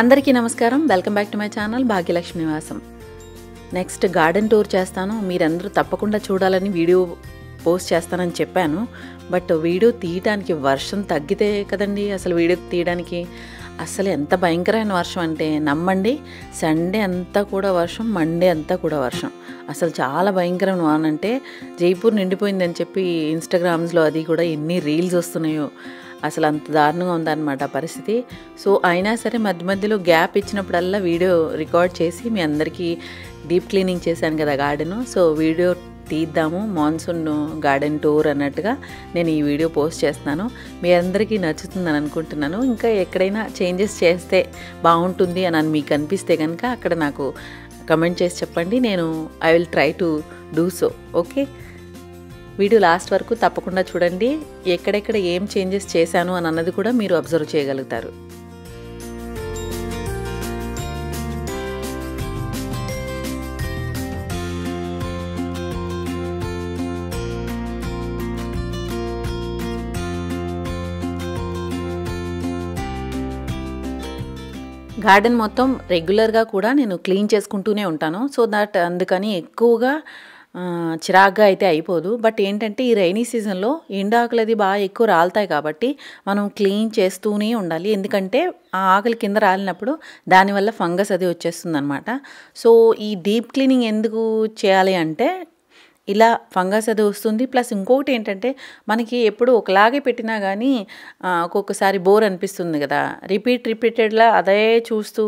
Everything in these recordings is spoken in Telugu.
అందరికీ నమస్కారం welcome back to my channel Bhagyalakshmi నివాసం నెక్స్ట్ గార్డెన్ టూర్ చేస్తాను మీరందరూ తప్పకుండా చూడాలని వీడియో పోస్ట్ చేస్తానని చెప్పాను బట్ వీడియో తీయడానికి వర్షం తగ్గితే కదండి అసలు వీడియో తీయడానికి అసలు ఎంత భయంకరమైన వర్షం అంటే నమ్మండి సండే అంతా కూడా వర్షం మండే అంతా కూడా వర్షం అసలు చాలా భయంకరం అంటే జైపూర్ నిండిపోయిందని చెప్పి ఇన్స్టాగ్రామ్స్లో అది కూడా ఎన్ని రీల్స్ వస్తున్నాయో అసలు అంత దారుణంగా ఉందన్నమాట పరిస్థితి సో అయినా సరే మధ్య మధ్యలో గ్యాప్ ఇచ్చినప్పుడల్లా వీడియో రికార్డ్ చేసి మీ అందరికీ డీప్ క్లీనింగ్ చేశాను కదా గార్డెను సో వీడియో తీద్దాము మాన్సూన్ గార్డెన్ టూర్ అన్నట్టుగా నేను ఈ వీడియో పోస్ట్ చేస్తున్నాను మీ అందరికీ నచ్చుతుందని అనుకుంటున్నాను ఇంకా ఎక్కడైనా చేంజెస్ చేస్తే బాగుంటుంది అని మీకు అనిపిస్తే కనుక అక్కడ నాకు కమెంట్ చేసి చెప్పండి నేను I will try to do so okay video last వరకు తప్పకుండా చూడండి ఎక్కడెక్కడ ఏం చేంజెస్ చేశాను అని అన్నది కూడా మీరు అబ్జర్వ్ చేయగలుగుతారు గార్డెన్ మొత్తం రెగ్యులర్గా కూడా నేను క్లీన్ చేసుకుంటూనే ఉంటాను సో దట్ అందుకని ఎక్కువగా చిరాగ్గా అయితే అయిపోదు బట్ ఏంటంటే ఈ రైనీ సీజన్లో ఎండాకులు అది బాగా ఎక్కువ రాలుతాయి కాబట్టి మనం క్లీన్ చేస్తూనే ఉండాలి ఎందుకంటే ఆ ఆకులు కింద రాలినప్పుడు దానివల్ల ఫంగస్ అది వచ్చేస్తుంది అనమాట సో ఈ డీప్ క్లీనింగ్ ఎందుకు చేయాలి అంటే ఇలా ఫంగస్ అది వస్తుంది ప్లస్ ఇంకొకటి ఏంటంటే మనకి ఎప్పుడు ఒకలాగే పెట్టినా కానీ ఒక్కొక్కసారి బోర్ అనిపిస్తుంది కదా రిపీట్ రిపీటెడ్లా అదే చూస్తూ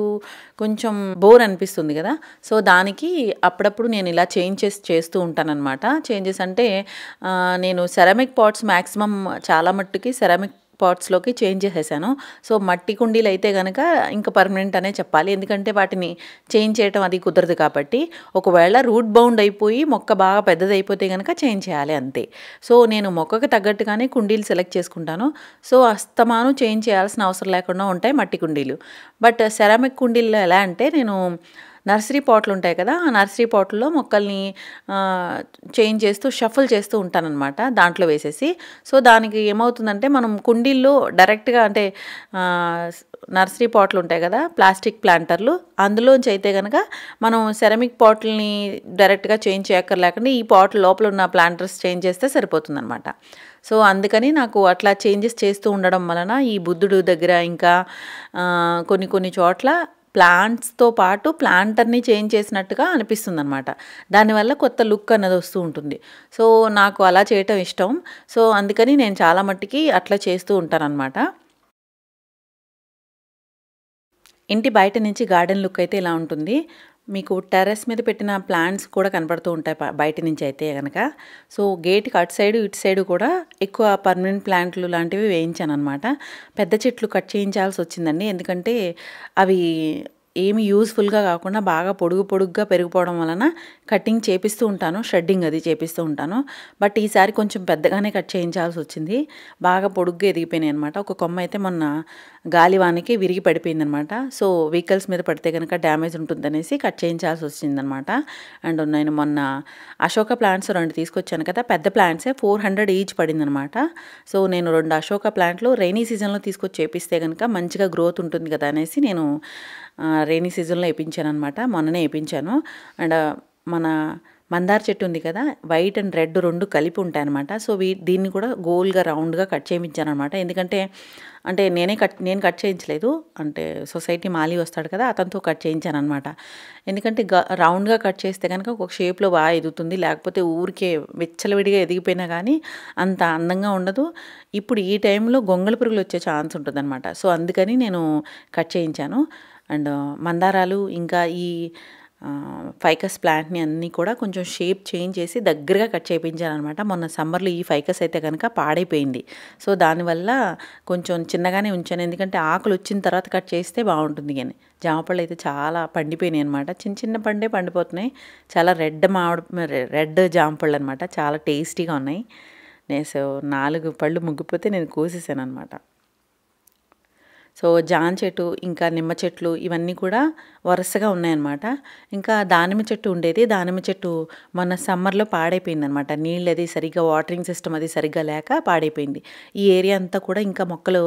కొంచెం బోర్ అనిపిస్తుంది కదా సో దానికి అప్పుడప్పుడు నేను ఇలా చేంజెస్ చేస్తూ ఉంటానన్నమాట చేంజెస్ అంటే నేను సెరామిక్ పాట్స్ మ్యాక్సిమం చాలా మట్టుకి సెరామిక్ పాట్స్లోకి చేంజ్ చేసేసాను సో మట్టి కుండీలు అయితే కనుక ఇంకా పర్మనెంట్ అనే చెప్పాలి ఎందుకంటే వాటిని చేంజ్ చేయడం అది కుదరదు కాబట్టి ఒకవేళ రూట్ బౌండ్ అయిపోయి మొక్క బాగా పెద్దదైపోతే కనుక చేంజ్ చేయాలి అంతే సో నేను మొక్కకు తగ్గట్టుగానే కుండీలు సెలెక్ట్ చేసుకుంటాను సో అస్తమాను చేంజ్ చేయాల్సిన అవసరం లేకుండా ఉంటాయి మట్టి కుండీలు బట్ సెరామిక్ కుండీల్లో ఎలా అంటే నేను నర్సరీ పాట్లు ఉంటాయి కదా ఆ నర్సరీ పాట్లో మొక్కల్ని చేంజ్ చేస్తూ షఫుల్ చేస్తూ ఉంటానన్నమాట దాంట్లో వేసేసి సో దానికి ఏమవుతుందంటే మనం కుండీల్లో డైరెక్ట్గా అంటే నర్సరీ పాట్లు ఉంటాయి కదా ప్లాస్టిక్ ప్లాంటర్లు అందులోంచి అయితే కనుక మనం సెరమిక్ పాట్లని డైరెక్ట్గా చేంజ్ చేయక్కర్లేకుండా ఈ పాట్ లోపల ఉన్న ప్లాంటర్స్ చేంజ్ చేస్తే సరిపోతుందన్నమాట సో అందుకని నాకు అట్లా చేంజెస్ చేస్తూ ఉండడం వలన ఈ బుద్ధుడు దగ్గర ఇంకా కొన్ని కొన్ని చోట్ల ప్లాంట్స్తో పాటు ప్లాంటర్ని చేంజ్ చేసినట్టుగా అనిపిస్తుంది అనమాట దానివల్ల కొత్త లుక్ అనేది వస్తూ ఉంటుంది సో నాకు అలా చేయటం ఇష్టం సో అందుకని నేను చాలా మట్టికి అట్లా చేస్తూ ఉంటానన్నమాట ఇంటి బయట నుంచి గార్డెన్ లుక్ అయితే ఇలా ఉంటుంది మీకు టెర్రస్ మీద పెట్టిన ప్లాంట్స్ కూడా కనపడుతూ ఉంటాయి బయట నుంచి అయితే కనుక సో గేట్కి అటు సైడు ఇటు సైడు కూడా ఎక్కువ పర్మనెంట్ ప్లాంట్లు లాంటివి వేయించాను అనమాట పెద్ద చెట్లు కట్ చేయించాల్సి వచ్చిందండి ఎందుకంటే అవి ఏమి యూస్ఫుల్గా కాకుండా బాగా పొడుగు పొడుగ్గా పెరిగిపోవడం వలన కటింగ్ చేపిస్తూ ఉంటాను షెడ్డింగ్ అది చేపిస్తూ ఉంటాను బట్ ఈసారి కొంచెం పెద్దగానే కట్ చేయించాల్సి వచ్చింది బాగా పొడుగ్గా ఎదిగిపోయినాయి అనమాట ఒక కొమ్మ అయితే మొన్న గాలివానికి విరిగి పడిపోయింది అనమాట సో వెహికల్స్ మీద పడితే కనుక డ్యామేజ్ ఉంటుందనేసి కట్ చేయించాల్సి వచ్చిందనమాట అండ్ నేను మొన్న అశోక ప్లాంట్స్ రెండు తీసుకొచ్చాను కదా పెద్ద ప్లాంట్సే ఫోర్ హండ్రెడ్ ఈచ్ అనమాట సో నేను రెండు అశోక ప్లాంట్లు రైనీ సీజన్లో తీసుకొచ్చి చేపిస్తే కనుక మంచిగా గ్రోత్ ఉంటుంది కదా అనేసి నేను రైనీ సీజన్లో వేయించాను అనమాట మొన్ననే వేయించాను అండ్ మన మందార చెట్టు ఉంది కదా వైట్ అండ్ రెడ్ రెండు కలిపి ఉంటాయన్నమాట సో వీ దీన్ని కూడా గోల్గా రౌండ్గా కట్ చేయించాను అనమాట ఎందుకంటే అంటే నేనే కట్ నేను కట్ చేయించలేదు అంటే సొసైటీ మాలి వస్తాడు కదా అతనితో కట్ చేయించాను అనమాట ఎందుకంటే గ రౌండ్గా కట్ చేస్తే కనుక ఒక షేప్లో బాగా ఎదుగుతుంది లేకపోతే ఊరికే వెచ్చలవిడిగా ఎదిగిపోయినా కానీ అంత అందంగా ఉండదు ఇప్పుడు ఈ టైంలో గొంగళ పురుగులు వచ్చే ఛాన్స్ అనమాట సో అందుకని నేను కట్ చేయించాను అండ్ మందారాలు ఇంకా ఈ ఫైకస్ ప్లాంట్ని అన్నీ కూడా కొంచెం షేప్ చేంజ్ చేసి దగ్గరగా కట్ చేయించాలన్నమాట మొన్న సమ్మర్లో ఈ ఫైకస్ అయితే కనుక పాడైపోయింది సో దానివల్ల కొంచెం చిన్నగానే ఉంచాను ఎందుకంటే ఆకులు వచ్చిన తర్వాత కట్ చేస్తే బాగుంటుంది కానీ జామపళ్ళు అయితే చాలా పండిపోయినాయి అనమాట చిన్న చిన్న పండే పండిపోతున్నాయి చాలా రెడ్ మామిడి రెడ్ జామపళ్ళు అనమాట చాలా టేస్టీగా ఉన్నాయి నేను సో నాలుగు పళ్ళు ముగ్గిపోతే నేను కోసేసాను అనమాట సో జాన్ చెట్టు ఇంకా నిమ్మ చెట్లు ఇవన్నీ కూడా వరుసగా ఉన్నాయన్నమాట ఇంకా దానిమ్మ చెట్టు ఉండేది దానిమ్మ చెట్టు మన సమ్మర్లో పాడైపోయింది అనమాట నీళ్ళు అది సరిగ్గా వాటరింగ్ సిస్టమ్ అది సరిగ్గా లేక పాడైపోయింది ఈ ఏరియా అంతా కూడా ఇంకా మొక్కలు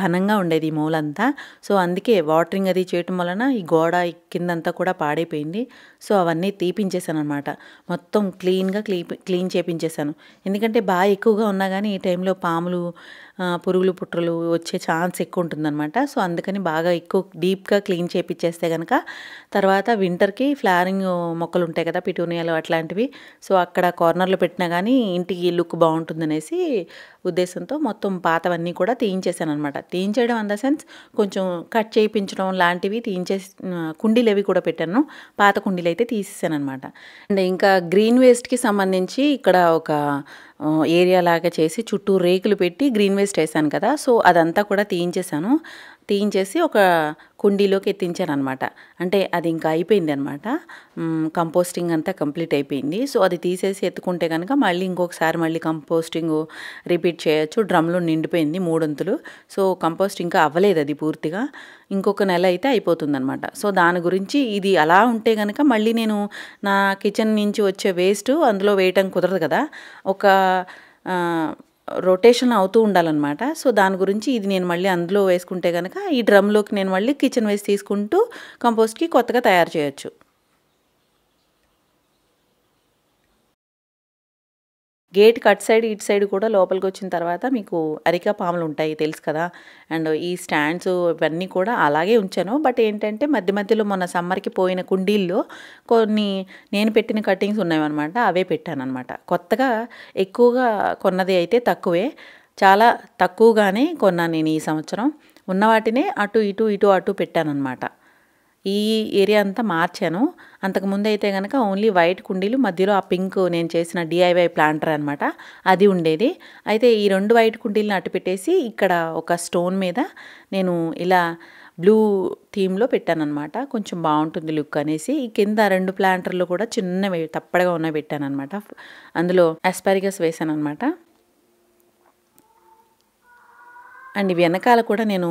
ఘనంగా ఉండేది ఈ మూలంతా సో అందుకే వాటరింగ్ అది చేయటం వలన ఈ గోడ కిందంతా కూడా పాడైపోయింది సో అవన్నీ తీపించేశాను అనమాట మొత్తం క్లీన్గా క్లీ క్లీన్ చేపించేశాను ఎందుకంటే బాగా ఎక్కువగా ఉన్నా కానీ ఈ టైంలో పాములు పురుగులు పుట్రలు వచ్చే ఛాన్స్ ఎక్కువ ఉంటుందన్నమాట సో అందుకని బాగా ఎక్కువ డీప్గా క్లీన్ చేపించేస్తే కనుక తర్వాత వింటర్కి ఫ్లారింగ్ మొక్కలు ఉంటాయి కదా పిటూనియాలు అట్లాంటివి సో అక్కడ కార్నర్లు పెట్టినా కానీ ఇంటికి లుక్ బాగుంటుందనేసి ఉద్దేశంతో మొత్తం పాతవన్నీ కూడా తీయించేశాను అనమాట తీయించేయడం అన్ ద సెన్స్ కొంచెం కట్ చేయించడం లాంటివి తీయించే కుండీలు అవి కూడా పెట్టాను పాత కుండీలు అయితే తీసేసాను అనమాట అండ్ ఇంకా గ్రీన్ వేస్ట్కి సంబంధించి ఇక్కడ ఒక ఏరియా లాగా చేసి చుట్టూ రేకులు పెట్టి గ్రీన్ వేస్ట్ వేసాను కదా సో అదంతా కూడా తీయించేశాను తీయించేసి ఒక కుండీలోకి ఎత్తించాను అనమాట అంటే అది ఇంకా అయిపోయింది అనమాట కంపోస్టింగ్ అంతా కంప్లీట్ అయిపోయింది సో అది తీసేసి ఎత్తుకుంటే కనుక మళ్ళీ ఇంకొకసారి మళ్ళీ కంపోస్టింగ్ రిపీట్ చేయొచ్చు డ్రమ్లో నిండిపోయింది మూడొంతులు సో కంపోస్ట్ ఇంకా అవ్వలేదు అది పూర్తిగా ఇంకొక నెల అయితే అయిపోతుంది అనమాట సో దాని గురించి ఇది అలా ఉంటే కనుక మళ్ళీ నేను నా కిచెన్ నుంచి వచ్చే వేస్ట్ అందులో వేయటం కుదరదు కదా ఒక రొటేషన్ అవుతూ ఉండాలన్నమాట సో దాని గురించి ఇది నేను మళ్ళీ అందులో వేసుకుంటే కనుక ఈ డ్రమ్లోకి నేను మళ్ళీ కిచెన్ వేసి తీసుకుంటూ కంపోస్ట్కి కొత్తగా తయారు చేయొచ్చు గేట్ కట్ సైడ్ ఇటు సైడ్ కూడా లోపలికి వచ్చిన తర్వాత మీకు అరికా పాములు ఉంటాయి తెలుసు కదా అండ్ ఈ స్టాండ్స్ ఇవన్నీ కూడా అలాగే ఉంచాను బట్ ఏంటంటే మధ్య మధ్యలో మొన్న సమ్మర్కి పోయిన కుండీల్లో కొన్ని నేను పెట్టిన కట్టింగ్స్ ఉన్నాయన్నమాట అవే పెట్టాను అనమాట కొత్తగా ఎక్కువగా కొన్నది అయితే తక్కువే చాలా తక్కువగానే కొన్నాను నేను ఈ సంవత్సరం ఉన్న వాటినే అటు ఇటు ఇటు అటు పెట్టానన్నమాట ఈ ఏరియా అంతా మార్చాను అంతకుముందు అయితే కనుక ఓన్లీ వైట్ కుండీలు మధ్యలో ఆ పింక్ నేను చేసిన డిఐవై ప్లాంటర్ అనమాట అది ఉండేది అయితే ఈ రెండు వైట్ కుండీలను అటు పెట్టేసి ఇక్కడ ఒక స్టోన్ మీద నేను ఇలా బ్లూ థీమ్లో పెట్టానమాట కొంచెం బాగుంటుంది లుక్ అనేసి ఈ కింద రెండు ప్లాంటర్లు కూడా చిన్నవి తప్పడగా పెట్టాను పెట్టానమాట అందులో అస్పారిగస్ వేసాను అనమాట అండ్ వెనకాల కూడా నేను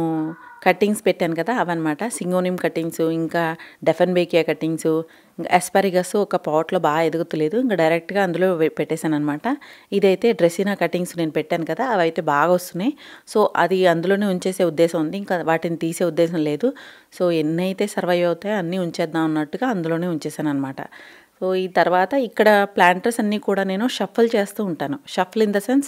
కట్టింగ్స్ పెట్టాను కదా అవన్నమాట సింగోనియం కట్టింగ్స్ ఇంకా డెఫన్ బేకియా కట్టింగ్స్ ఇంకా ఎస్పరిగస్ ఒక పాట్లో బాగా ఎదుగుతలేదు ఇంకా డైరెక్ట్గా అందులో పెట్టేశాను అనమాట ఇదైతే డ్రెస్సినా కటింగ్స్ నేను పెట్టాను కదా అవి అయితే బాగా వస్తున్నాయి సో అది అందులోనే ఉంచేసే ఉద్దేశం ఉంది ఇంకా వాటిని తీసే ఉద్దేశం లేదు సో ఎన్నైతే సర్వైవ్ అవుతాయో అన్నీ ఉంచేద్దాం అన్నట్టుగా అందులోనే ఉంచేసాను అనమాట సో ఈ తర్వాత ఇక్కడ ప్లాంటర్స్ అన్నీ కూడా నేను షఫల్ చేస్తూ ఉంటాను షఫల్ ఇన్ ద సెన్స్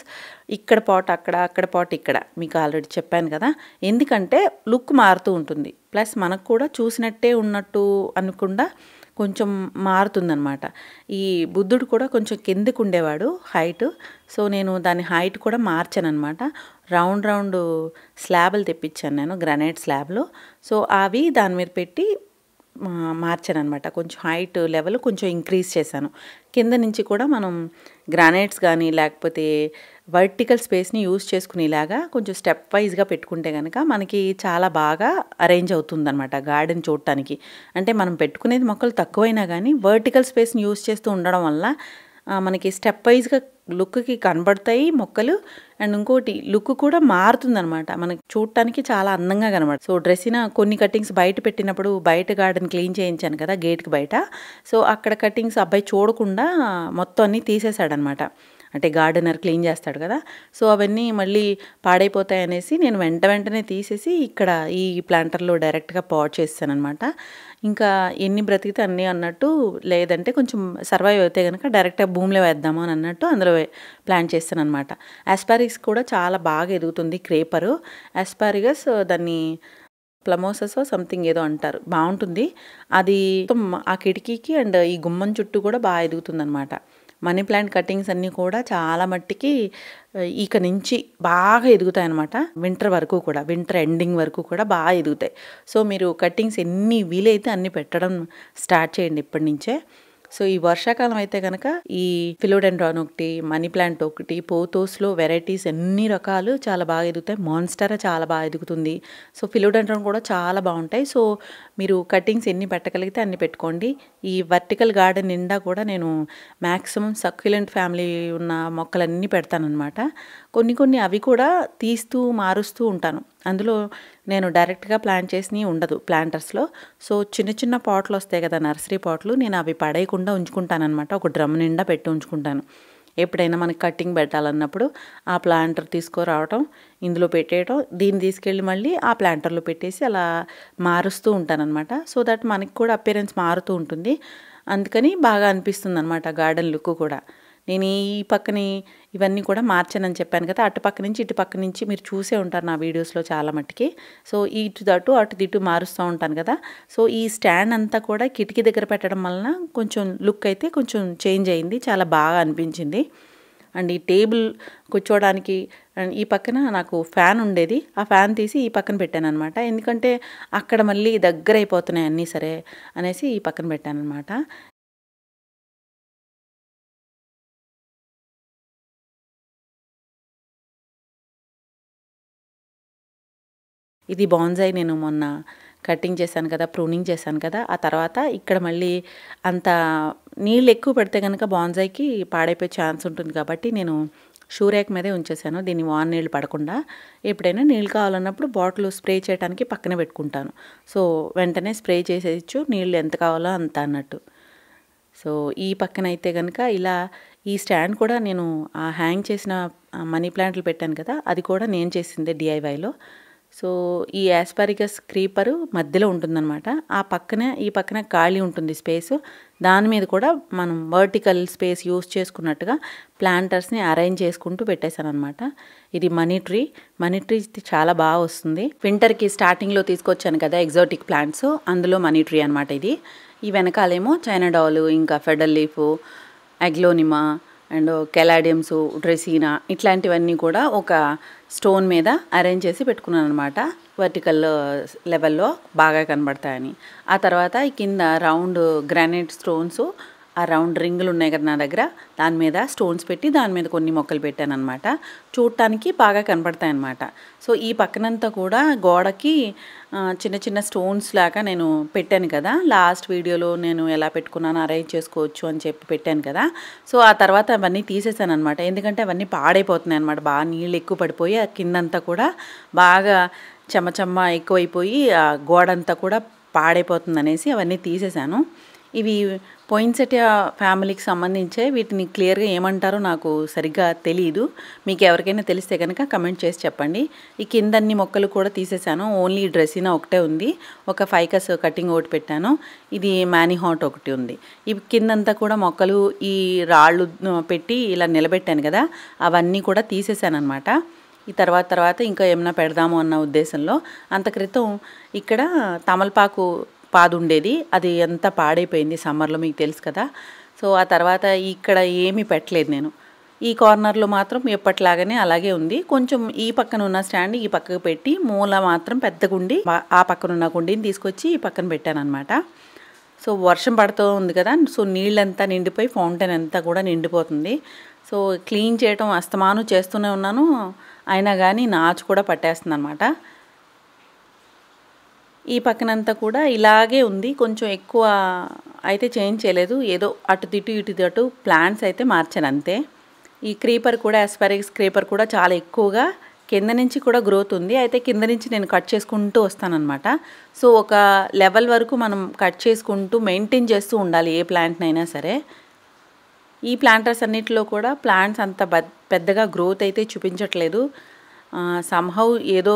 ఇక్కడ పాట్ అక్కడ అక్కడ పాట్ ఇక్కడ మీకు ఆల్రెడీ చెప్పాను కదా ఎందుకంటే లుక్ మారుతూ ఉంటుంది ప్లస్ మనకు కూడా చూసినట్టే ఉన్నట్టు అనుకుండా కొంచెం మారుతుందనమాట ఈ బుద్ధుడు కూడా కొంచెం కిందకు ఉండేవాడు హైట్ సో నేను దాని హైట్ కూడా మార్చాను అనమాట రౌండ్ రౌండ్ స్లాబ్లు తెప్పించాను నేను గ్రానైట్ స్లాబ్లు సో అవి దాని మీద పెట్టి మార్చాను అనమాట కొంచెం హైట్ లెవెల్ కొంచెం ఇంక్రీజ్ చేశాను కింద నుంచి కూడా మనం గ్రానైట్స్ కానీ లేకపోతే వర్టికల్ స్పేస్ని యూజ్ చేసుకునేలాగా కొంచెం స్టెప్ వైజ్గా పెట్టుకుంటే కనుక మనకి చాలా బాగా అరేంజ్ అవుతుందన్నమాట గార్డెన్ చూడటానికి అంటే మనం పెట్టుకునేది మొక్కలు తక్కువైనా కానీ వర్టికల్ స్పేస్ని యూజ్ చేస్తూ ఉండడం వల్ల మనకి స్టెప్ వైజ్గా లుక్కి కనబడతాయి మొక్కలు అండ్ ఇంకోటి లుక్ కూడా మారుతుందనమాట మనకి చూడటానికి చాలా అందంగా కనబడుతుంది సో డ్రెస్సిన కొన్ని కటింగ్స్ బయట పెట్టినప్పుడు బయట గార్డెన్ క్లీన్ చేయించాను కదా గేట్కి బయట సో అక్కడ కటింగ్స్ అబ్బాయి చూడకుండా మొత్తం అన్నీ తీసేశాడనమాట అంటే గార్డెనర్ క్లీన్ చేస్తాడు కదా సో అవన్నీ మళ్ళీ పాడైపోతాయి అనేసి నేను వెంట వెంటనే తీసేసి ఇక్కడ ఈ ప్లాంటర్లో డైరెక్ట్గా పాట్ చేస్తాను అనమాట ఇంకా ఎన్ని బ్రతికితే అన్నీ అన్నట్టు లేదంటే కొంచెం సర్వైవ్ అయితే కనుక డైరెక్ట్గా భూమిలో వేద్దాము అని అన్నట్టు అందులో ప్లాన్ చేస్తాను అనమాట ఆస్పారిక్స్ కూడా చాలా బాగా ఎదుగుతుంది క్రేపరు ఆస్పారిగస్ దాన్ని ప్లమోసెస్ సంథింగ్ ఏదో అంటారు బాగుంటుంది అది ఆ కిటికీకి అండ్ ఈ గుమ్మం చుట్టూ కూడా బాగా ఎదుగుతుంది అనమాట మనీ ప్లాంట్ కటింగ్స్ అన్నీ కూడా చాలా మట్టికి ఇక నుంచి బాగా ఎదుగుతాయి అనమాట వింటర్ వరకు కూడా వింటర్ ఎండింగ్ వరకు కూడా బాగా ఎదుగుతాయి సో మీరు కటింగ్స్ ఎన్ని వీలైతే అన్ని పెట్టడం స్టార్ట్ చేయండి ఇప్పటి నుంచే సో ఈ వర్షాకాలం అయితే కనుక ఈ ఫిలోడెండ్రాన్ ఒకటి మనీ ప్లాంట్ ఒకటి పోతోస్లో వెరైటీస్ ఎన్ని రకాలు చాలా బాగా ఎదుగుతాయి మాన్స్టరా చాలా బాగా ఎదుగుతుంది సో ఫిలోడెండ్రాన్ కూడా చాలా బాగుంటాయి సో మీరు కటింగ్స్ ఎన్ని పెట్టగలిగితే అన్ని పెట్టుకోండి ఈ వర్టికల్ గార్డెన్ నిండా కూడా నేను మ్యాక్సిమం సక్యులెంట్ ఫ్యామిలీ ఉన్న మొక్కలన్నీ పెడతానమాట కొన్ని కొన్ని అవి కూడా తీస్తూ మారుస్తూ ఉంటాను అందులో నేను డైరెక్ట్గా ప్లాన్ చేసి ఉండదు ప్లాంటర్స్లో సో చిన్న చిన్న పాట్లు వస్తాయి కదా నర్సరీ పాట్లు నేను అవి పడేయకుండా ఉంచుకుంటానమాట ఒక డ్రమ్ నిండా పెట్టి ఉంచుకుంటాను ఎప్పుడైనా మనకి కట్టింగ్ పెట్టాలన్నప్పుడు ఆ ప్లాంటర్ తీసుకురావటం ఇందులో పెట్టేయటం దీన్ని తీసుకెళ్ళి మళ్ళీ ఆ ప్లాంటర్లో పెట్టేసి అలా మారుస్తూ ఉంటానన్నమాట సో దట్ మనకి కూడా అపీరెన్స్ మారుతూ ఉంటుంది అందుకని బాగా అనిపిస్తుంది అనమాట గార్డెన్ లుక్ కూడా నేను ఈ పక్కని ఇవన్నీ కూడా మార్చానని చెప్పాను కదా అటు పక్క నుంచి ఇటు పక్క నుంచి మీరు చూసే ఉంటారు నా వీడియోస్లో చాలా మట్టుకి సో ఇటు దటు అటు దిటు మారుస్తూ ఉంటాను కదా సో ఈ స్టాండ్ అంతా కూడా కిటికీ దగ్గర పెట్టడం వలన కొంచెం లుక్ అయితే కొంచెం చేంజ్ అయింది చాలా బాగా అనిపించింది అండ్ ఈ టేబుల్ కూర్చోవడానికి ఈ పక్కన నాకు ఫ్యాన్ ఉండేది ఆ ఫ్యాన్ తీసి ఈ పక్కన పెట్టాను అనమాట ఎందుకంటే అక్కడ మళ్ళీ దగ్గర అయిపోతున్నాయి అన్నీ సరే అనేసి ఈ పక్కన పెట్టాను అనమాట ఇది బాన్సాయి నేను మొన్న కటింగ్ చేశాను కదా ప్రూనింగ్ చేశాను కదా ఆ తర్వాత ఇక్కడ మళ్ళీ అంత నీళ్ళు ఎక్కువ పెడితే కనుక బాన్సాయికి పాడైపోయే ఛాన్స్ ఉంటుంది కాబట్టి నేను షూ మీదే ఉంచేసాను దీన్ని వాన్ నీళ్ళు పడకుండా ఎప్పుడైనా నీళ్ళు కావాలన్నప్పుడు బాటిల్ స్ప్రే చేయడానికి పక్కన పెట్టుకుంటాను సో వెంటనే స్ప్రే చేసేయచ్చు నీళ్ళు ఎంత కావాలో అంత అన్నట్టు సో ఈ పక్కన అయితే కనుక ఇలా ఈ స్టాండ్ కూడా నేను ఆ హ్యాంగ్ చేసిన మనీ ప్లాంట్లు పెట్టాను కదా అది కూడా నేను చేసిందే డిఐవైలో సో ఈ యాస్పారిగస్ క్రీపరు మధ్యలో ఉంటుందన్నమాట ఆ పక్కన ఈ పక్కన ఖాళీ ఉంటుంది స్పేస్ దాని మీద కూడా మనం వర్టికల్ స్పేస్ యూస్ చేసుకున్నట్టుగా ప్లాంటర్స్ని అరేంజ్ చేసుకుంటూ పెట్టేశానమాట ఇది మనీ ట్రీ మనీ ట్రీ చాలా బాగా వస్తుంది వింటర్కి స్టార్టింగ్లో తీసుకొచ్చాను కదా ఎగ్జాటిక్ ప్లాంట్స్ అందులో మనీ ట్రీ అనమాట ఇది ఈ వెనకాలేమో చైనా డాలు ఇంకా fiddle leaf aglaonema and caladiums dracaena ఇట్లాంటివన్నీ కూడా ఒక స్టోన్ మీద అరేంజ్ చేసి పెట్టుకున్నాను అనమాట వర్టికల్ లెవెల్లో బాగా కనబడతాయని ఆ తర్వాత కింద రౌండ్ గ్రానైట్ స్టోన్స్ ఆ రౌండ్ రింగులు ఉన్నాయి కదా నా దగ్గర దాని మీద స్టోన్స్ పెట్టి దాని మీద కొన్ని మొక్కలు పెట్టాను అనమాట చూడటానికి బాగా కనపడతాయి అనమాట సో ఈ పక్కనంతా కూడా గోడకి చిన్న చిన్న స్టోన్స్ లాగా నేను పెట్టాను కదా లాస్ట్ వీడియోలో నేను ఎలా పెట్టుకున్నాను అరేంజ్ చేసుకోవచ్చు అని చెప్పి పెట్టాను కదా సో ఆ తర్వాత అవన్నీ తీసేసాను అనమాట ఎందుకంటే అవన్నీ పాడైపోతున్నాయి అనమాట బాగా నీళ్ళు ఎక్కువ పడిపోయి ఆ కిందంతా కూడా బాగా చెమ్మచమ్మ ఎక్కువైపోయి ఆ గోడంతా కూడా పాడైపోతుంది అనేసి అవన్నీ తీసేశాను ఇవి పోయిన్సెటియా ఫ్యామిలీకి సంబంధించే వీటిని క్లియర్గా ఏమంటారో నాకు సరిగ్గా తెలియదు మీకు ఎవరికైనా తెలిస్తే కనుక కమెంట్ చేసి చెప్పండి ఈ కిందన్ని మొక్కలు కూడా తీసేశాను ఓన్లీ డ్రెస్సినా ఒకటే ఉంది ఒక ఫైకస్ కటింగ్ ఒకటి పెట్టాను ఇది మ్యానిహాట్ ఒకటి ఉంది ఈ కిందంతా కూడా మొక్కలు ఈ రాళ్ళు పెట్టి ఇలా నిలబెట్టాను కదా అవన్నీ కూడా తీసేశాను అనమాట ఈ తర్వాత తర్వాత ఇంకా ఏమైనా పెడదాము అన్న ఉద్దేశంలో అంత క్రితం ఇక్కడ తమలపాకు పాదు ఉండేది అది ఎంత పాడైపోయింది సమ్మర్లో మీకు తెలుసు కదా సో ఆ తర్వాత ఇక్కడ ఏమీ పెట్టలేదు నేను ఈ కార్నర్లో మాత్రం ఎప్పటిలాగానే అలాగే ఉంది కొంచెం ఈ పక్కన ఉన్న స్టాండ్ ఈ పక్కకు పెట్టి మూల మాత్రం పెద్ద గుండి ఆ పక్కన ఉన్న గుండిని తీసుకొచ్చి ఈ పక్కన పెట్టాను అనమాట సో వర్షం పడుతూ ఉంది కదా సో నీళ్ళంతా నిండిపోయి ఫౌంటైన్ అంతా కూడా నిండిపోతుంది సో క్లీన్ చేయటం అస్తమాను చేస్తూనే ఉన్నాను అయినా కానీ నాచు కూడా పట్టేస్తుంది అనమాట ఈ పక్కనంతా కూడా ఇలాగే ఉంది కొంచెం ఎక్కువ అయితే చేంజ్ చేయలేదు ఏదో అటు తిటు ఇటు అటు ప్లాంట్స్ అయితే మార్చాను అంతే ఈ క్రీపర్ కూడా ఎస్పారిక్స్ క్రీపర్ కూడా చాలా ఎక్కువగా కింద నుంచి కూడా గ్రోత్ ఉంది అయితే కింద నుంచి నేను కట్ చేసుకుంటూ అనమాట సో ఒక లెవెల్ వరకు మనం కట్ చేసుకుంటూ మెయింటైన్ చేస్తూ ఉండాలి ఏ ప్లాంట్నైనా సరే ఈ ప్లాంటర్స్ అన్నిటిలో కూడా ప్లాంట్స్ అంత పెద్దగా గ్రోత్ అయితే చూపించట్లేదు సమ్హౌ ఏదో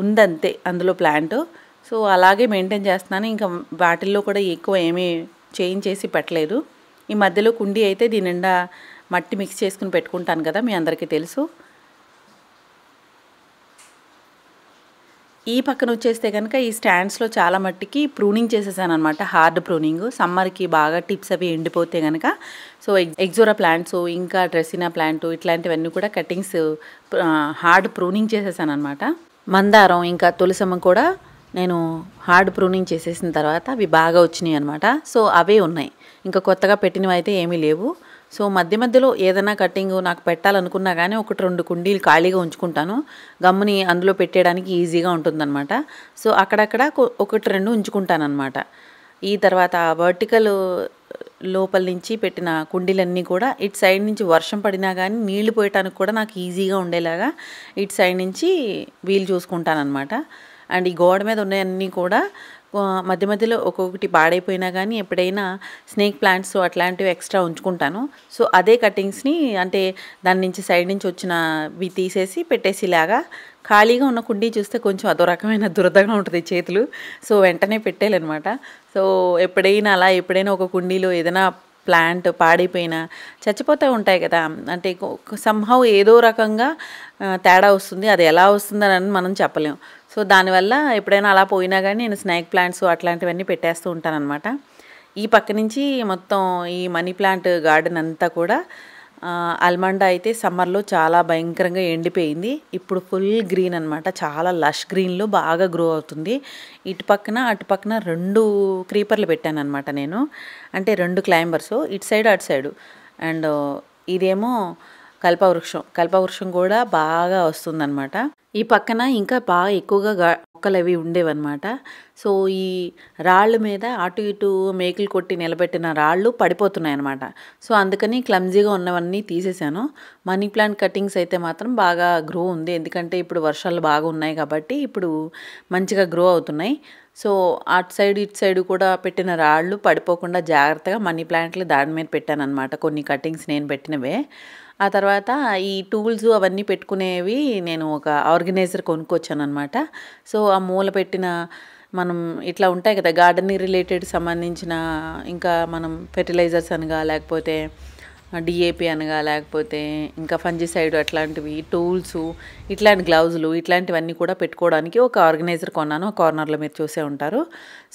ఉందంతే అందులో ప్లాంట్ సో అలాగే మెయింటైన్ చేస్తున్నాను ఇంకా వాటిల్లో కూడా ఎక్కువ ఏమీ చేంజ్ చేసి పెట్టలేదు ఈ మధ్యలో కుండీ అయితే దీని మట్టి మిక్స్ చేసుకుని పెట్టుకుంటాను కదా మీ అందరికీ తెలుసు ఈ పక్కన వచ్చేస్తే కనుక ఈ స్టాండ్స్లో చాలా మట్టికి ప్రూనింగ్ చేసేసాను అనమాట హార్డ్ ప్రూనింగ్ సమ్మర్కి బాగా టిప్స్ అవి ఎండిపోతే కనుక సో ఎగ్జోరా ప్లాంట్స్ ఇంకా డ్రెస్సినా ప్లాంట్ ఇట్లాంటివన్నీ కూడా కటింగ్స్ హార్డ్ ప్రూనింగ్ చేసేసాను అనమాట మందారం ఇంకా తులసమ్మ కూడా నేను హార్డ్ ప్రూనింగ్ చేసేసిన తర్వాత అవి బాగా వచ్చినాయి అనమాట సో అవే ఉన్నాయి ఇంకా కొత్తగా పెట్టినవి అయితే ఏమీ లేవు సో మధ్య మధ్యలో ఏదైనా కటింగ్ నాకు పెట్టాలనుకున్నా కానీ ఒకటి రెండు కుండీలు ఖాళీగా ఉంచుకుంటాను గమ్ముని అందులో పెట్టేయడానికి ఈజీగా ఉంటుందన్నమాట సో అక్కడక్కడ ఒకటి రెండు ఉంచుకుంటానమాట ఈ తర్వాత వర్టికల్ లోపల నుంచి పెట్టిన కుండీలన్నీ కూడా ఇటు సైడ్ నుంచి వర్షం పడినా కానీ నీళ్లు పోయటానికి కూడా నాకు ఈజీగా ఉండేలాగా ఇటు సైడ్ నుంచి వీలు చూసుకుంటానమాట అండ్ ఈ గోడ మీద ఉన్నాయన్నీ కూడా మధ్య మధ్యలో ఒక్కొక్కటి పాడైపోయినా కానీ ఎప్పుడైనా స్నేక్ ప్లాంట్స్ అట్లాంటివి ఎక్స్ట్రా ఉంచుకుంటాను సో అదే కటింగ్స్ని అంటే దాని నుంచి సైడ్ నుంచి వచ్చినవి తీసేసి పెట్టేసిలాగా ఖాళీగా ఉన్న కుండీ చూస్తే కొంచెం అదో రకమైన దురదగా ఉంటుంది చేతులు సో వెంటనే పెట్టాలన్నమాట సో ఎప్పుడైనా అలా ఎప్పుడైనా ఒక కుండీలో ఏదైనా ప్లాంట్ పాడైపోయినా చచ్చిపోతూ ఉంటాయి కదా అంటే సంహవ్ ఏదో రకంగా తేడా వస్తుంది అది ఎలా అని మనం చెప్పలేం సో దానివల్ల ఎప్పుడైనా అలా పోయినా కానీ నేను స్నేక్ ప్లాంట్స్ అట్లాంటివన్నీ పెట్టేస్తూ ఉంటాను అనమాట ఈ పక్క నుంచి మొత్తం ఈ మనీ ప్లాంట్ గార్డెన్ అంతా కూడా అల్మండా అయితే సమ్మర్లో చాలా భయంకరంగా ఎండిపోయింది ఇప్పుడు ఫుల్ గ్రీన్ అనమాట చాలా లష్ గ్రీన్లో బాగా గ్రో అవుతుంది ఇటు పక్కన అటు పక్కన రెండు క్రీపర్లు పెట్టాను అనమాట నేను అంటే రెండు క్లైంబర్స్ ఇటు సైడ్ అటు సైడు అండ్ ఇదేమో కల్పవృక్షం కల్పవృక్షం కూడా బాగా వస్తుందన్నమాట ఈ పక్కన ఇంకా బాగా ఎక్కువగా మొక్కలు అవి ఉండేవన్నమాట సో ఈ రాళ్ళ మీద అటు ఇటు మేకులు కొట్టి నిలబెట్టిన రాళ్ళు పడిపోతున్నాయి అనమాట సో అందుకని క్లమ్జీగా ఉన్నవన్నీ తీసేశాను మనీ ప్లాంట్ కటింగ్స్ అయితే మాత్రం బాగా గ్రో ఉంది ఎందుకంటే ఇప్పుడు వర్షాలు బాగా ఉన్నాయి కాబట్టి ఇప్పుడు మంచిగా గ్రో అవుతున్నాయి సో అటు సైడ్ ఇటు సైడ్ కూడా పెట్టిన రాళ్ళు పడిపోకుండా జాగ్రత్తగా మనీ ప్లాంట్లు దాని మీద పెట్టాను అనమాట కొన్ని కటింగ్స్ నేను పెట్టినవే ఆ తర్వాత ఈ టూల్స్ అవన్నీ పెట్టుకునేవి నేను ఒక ఆర్గనైజర్ కొనుక్కొచ్చాను అనమాట సో ఆ మూల పెట్టిన మనం ఇట్లా ఉంటాయి కదా గార్డెనింగ్ రిలేటెడ్ సంబంధించిన ఇంకా మనం ఫెర్టిలైజర్స్ అనగా లేకపోతే డిఏపి అనగా లేకపోతే ఇంకా ఫంజిసైడ్ అట్లాంటివి టూల్స్ ఇట్లాంటి గ్లౌజులు ఇట్లాంటివన్నీ కూడా పెట్టుకోవడానికి ఒక ఆర్గనైజర్ కొన్నాను కార్నర్లో మీరు చూసే ఉంటారు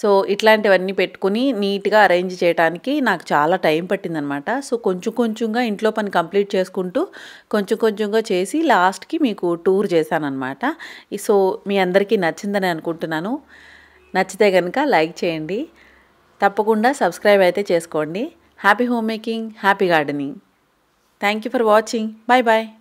సో ఇట్లాంటివన్నీ పెట్టుకుని నీట్గా అరేంజ్ చేయడానికి నాకు చాలా టైం పట్టిందనమాట సో కొంచెం కొంచెంగా ఇంట్లో పని కంప్లీట్ చేసుకుంటూ కొంచెం కొంచెంగా చేసి లాస్ట్కి మీకు టూర్ చేశానమాట సో మీ అందరికీ నచ్చిందని అనుకుంటున్నాను నచ్చితే కనుక లైక్ చేయండి తప్పకుండా సబ్స్క్రైబ్ అయితే చేసుకోండి Happy homemaking, happy gardening. Thank you for watching. Bye bye.